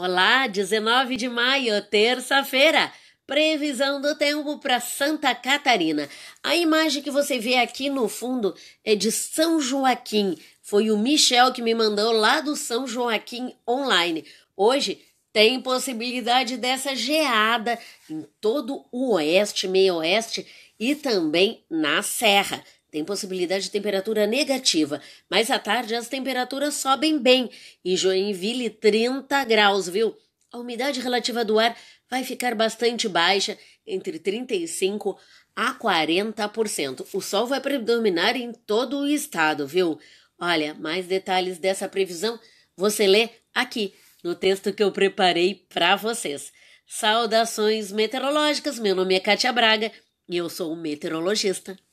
Olá, 19 de maio, terça-feira. Previsão do tempo para Santa Catarina. A imagem que você vê aqui no fundo é de São Joaquim. Foi o Michel que me mandou lá do São Joaquim Online. Hoje tem possibilidade dessa geada em todo o oeste, meio oeste e também na serra. Tem possibilidade de temperatura negativa, mas à tarde as temperaturas sobem bem. Em Joinville, 30 graus, viu? A umidade relativa do ar vai ficar bastante baixa, entre 35% a 40%. O sol vai predominar em todo o estado, viu? Olha, mais detalhes dessa previsão você lê aqui no texto que eu preparei para vocês. Saudações meteorológicas, meu nome é Kátia Braga e eu sou meteorologista.